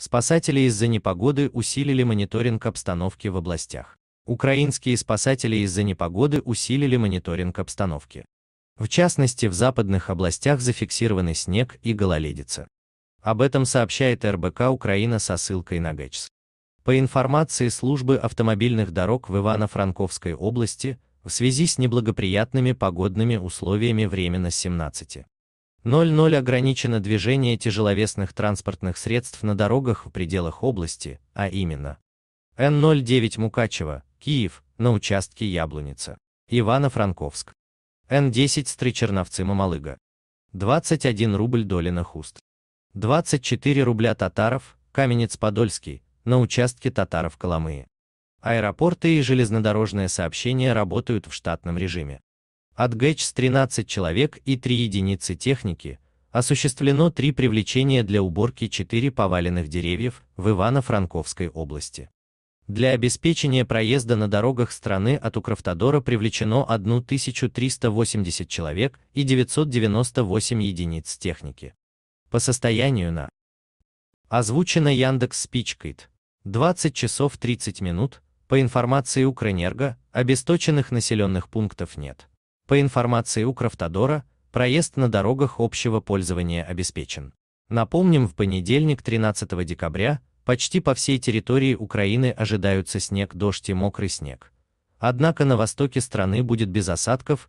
Спасатели из-за непогоды усилили мониторинг обстановки в областях. Украинские спасатели из-за непогоды усилили мониторинг обстановки. В частности, в западных областях зафиксированы снег и гололедица. Об этом сообщает РБК Украина со ссылкой на ГЭЧС. По информации службы автомобильных дорог в Ивано-Франковской области, в связи с неблагоприятными погодными условиями временно 17 0.0 ограничено движение тяжеловесных транспортных средств на дорогах в пределах области, а именно Н09 Мукачево, Киев, на участке Яблоница, Ивано-Франковск, Н10 Стры Мамалыга, 21 рубль Долина Хуст, 24 рубля Татаров, Каменец-Подольский, на участке Татаров Коломые. Аэропорты и железнодорожное сообщение работают в штатном режиме от ГЭЧС e 13 человек и 3 единицы техники, осуществлено 3 привлечения для уборки 4 поваленных деревьев в Ивано-Франковской области. Для обеспечения проезда на дорогах страны от Укрофтодора привлечено 1380 человек и 998 единиц техники. По состоянию на озвучено Яндекс Спичкит. 20 часов 30 минут, по информации Укрэнерго, обесточенных населенных пунктов нет. По информации Укравтодора, проезд на дорогах общего пользования обеспечен. Напомним, в понедельник 13 декабря почти по всей территории Украины ожидаются снег, дождь и мокрый снег. Однако на востоке страны будет без осадков,